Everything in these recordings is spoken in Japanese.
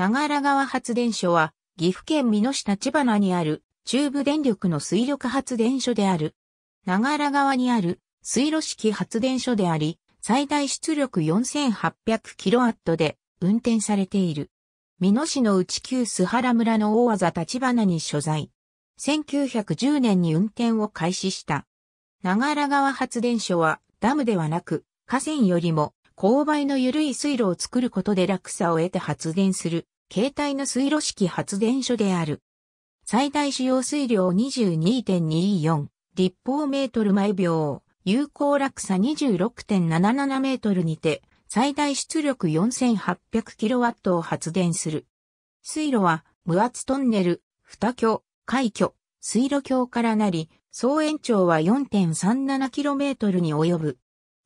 長良川発電所は、岐阜県美濃市立花にある中部電力の水力発電所である。長良川にある水路式発電所であり、最大出力 4800kW で運転されている。美濃市の内旧須原村の大技立花に所在。1910年に運転を開始した。長良川発電所はダムではなく河川よりも勾配の緩い水路を作ることで落差を得て発電する、携帯の水路式発電所である。最大使用水量22.24立方メートル毎秒、有効落差26.77メートルにて、最大出力4 8 0 0ットを発電する。水路は、無圧トンネル、二橋、海峡、水路橋からなり、総延長は4 3 7トルに及ぶ。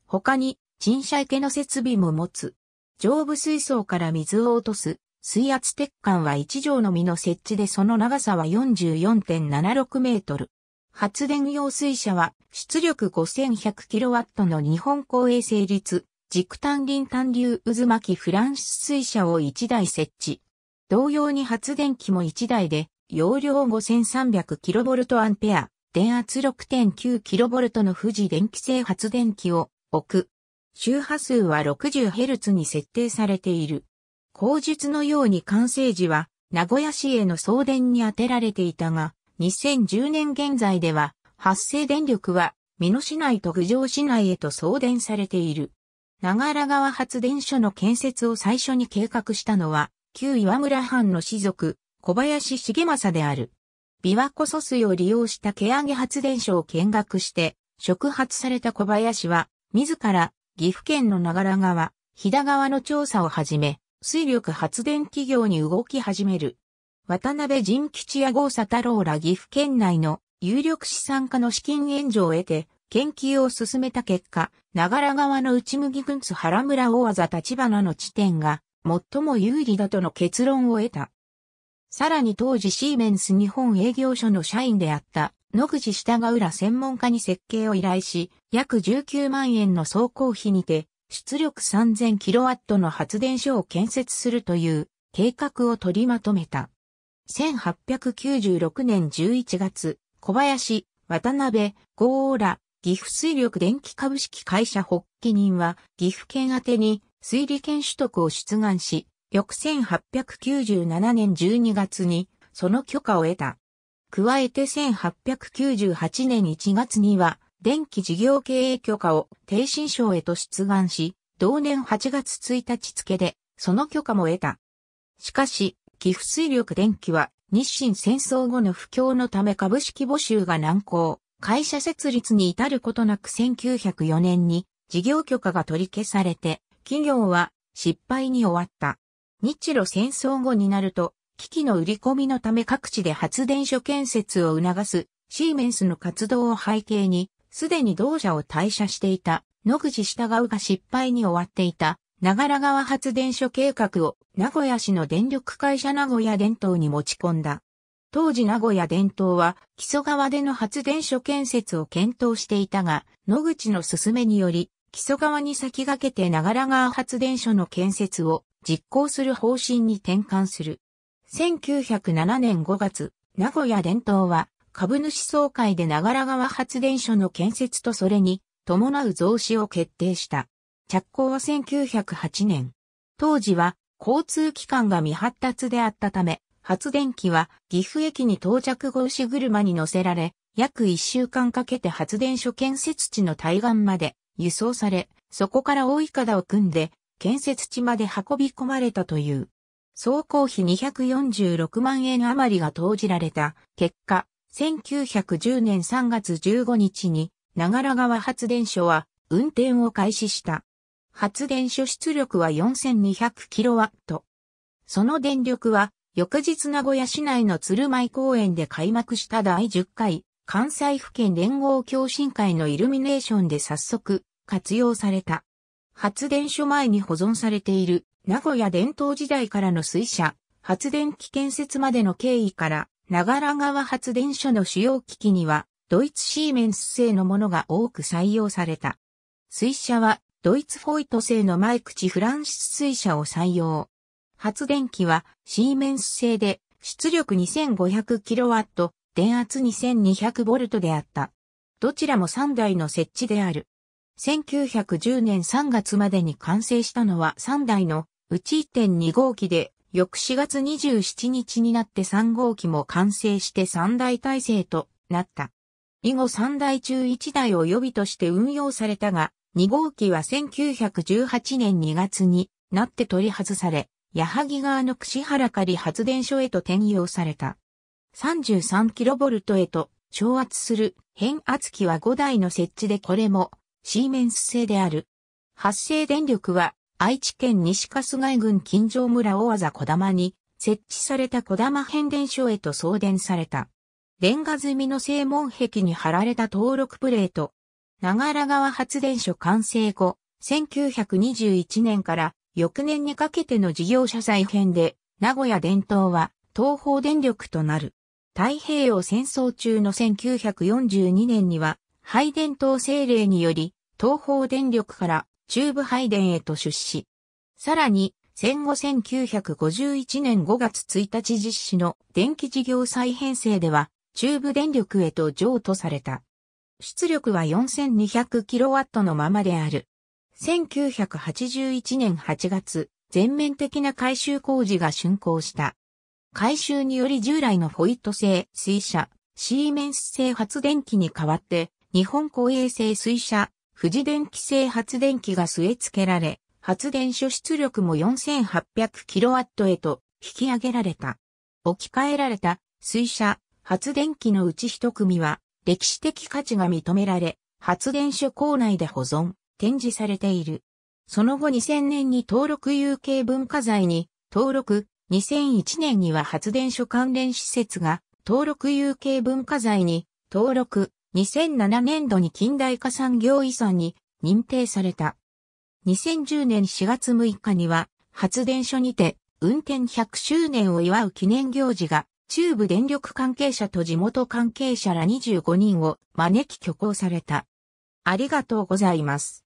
他に、新車池の設備も持つ。上部水槽から水を落とす。水圧鉄管は1畳のみの設置でその長さは44.76メートル。発電用水車は出力 5100kW の日本公営成立、軸単輪単流渦巻きフランス水車を1台設置。同様に発電機も1台で容量5 3 0 0 k ペア、電圧6 9 k トの富士電気製発電機を置く。周波数は 60Hz に設定されている。口述のように完成時は名古屋市への送電に充てられていたが、2010年現在では発生電力は美濃市内と郡上市内へと送電されている。長良川発電所の建設を最初に計画したのは、旧岩村藩の士族、小林重政である。琵琶湖疎水を利用した毛上げ発電所を見学して、触発された小林は、自ら岐阜県の長良川、飛騨川の調査をはじめ、水力発電企業に動き始める。渡辺仁吉や郷佐太郎ら岐阜県内の有力資産家の資金援助を得て、研究を進めた結果、長良川の内麦郡津原村大技立花の地点が最も有利だとの結論を得た。さらに当時シーメンス日本営業所の社員であった野口下が浦専門家に設計を依頼し、約19万円の総工費にて、出力 3000kW の発電所を建設するという計画を取りまとめた。1896年11月、小林、渡辺、郷浦、岐阜水力電気株式会社発起人は、岐阜県宛に水利権取得を出願し、翌1897年12月にその許可を得た。加えて1898年1月には電気事業経営許可を低新省へと出願し、同年8月1日付でその許可も得た。しかし、寄付水力電気は日清戦争後の不況のため株式募集が難航、会社設立に至ることなく1904年に事業許可が取り消されて、企業は失敗に終わった。日露戦争後になると、機器の売り込みのため各地で発電所建設を促すシーメンスの活動を背景に、すでに同社を退社していた野口従うが失敗に終わっていた長良川発電所計画を名古屋市の電力会社名古屋電灯に持ち込んだ。当時名古屋電灯は木曽川での発電所建設を検討していたが、野口の勧めにより、木曽川に先駆けて長良川発電所の建設を実行する方針に転換する。1907年5月、名古屋伝統は株主総会で長良川発電所の建設とそれに伴う増資を決定した。着工は1908年。当時は交通機関が未発達であったため、発電機は岐阜駅に到着後牛車に乗せられ、約1週間かけて発電所建設地の対岸まで輸送され、そこから大井かを組んで建設地まで運び込まれたという。総工費246万円余りが投じられた結果、1910年3月15日に長良川発電所は運転を開始した。発電所出力は4 2 0 0ット。その電力は翌日名古屋市内の鶴舞公園で開幕した第10回関西府県連合共進会のイルミネーションで早速活用された。発電所前に保存されている名古屋伝統時代からの水車、発電機建設までの経緯から、長良川発電所の主要機器には、ドイツシーメンス製のものが多く採用された。水車は、ドイツフォイト製の前口フランシス水車を採用。発電機は、シーメンス製で、出力 2500kW、電圧 2200V であった。どちらも3台の設置である。1910年3月までに完成したのは3台のうち1.2号機で、翌4月27日になって3号機も完成して3台体制となった。以後3台中1台を予備として運用されたが、2号機は1918年2月になって取り外され、矢作川の串原仮発電所へと転用された。33kV へと昇圧する変圧器は5台の設置でこれもシーメンス製である。発生電力は愛知県西春日郡金城村大技小玉に設置された小玉変電所へと送電された。レンガみの正門壁に貼られた登録プレート。長良川発電所完成後、1921年から翌年にかけての事業者再編で、名古屋伝統は東方電力となる。太平洋戦争中の1942年には、廃電灯政令により、東方電力から中部配電へと出資。さらに、戦後1951年5月1日実施の電気事業再編成では、中部電力へと譲渡された。出力は 4200kW のままである。1981年8月、全面的な改修工事が竣工した。改修により従来のフォイット製水車、シーメンス製発電機に代わって、日本公衛製水車、富士電気製発電機が据え付けられ、発電所出力も 4800kW へと引き上げられた。置き換えられた水車発電機のうち一組は歴史的価値が認められ、発電所構内で保存、展示されている。その後2000年に登録有形文化財に登録、2001年には発電所関連施設が登録有形文化財に登録、2007年度に近代化産業遺産に認定された。2010年4月6日には発電所にて運転100周年を祝う記念行事が中部電力関係者と地元関係者ら25人を招き挙行された。ありがとうございます。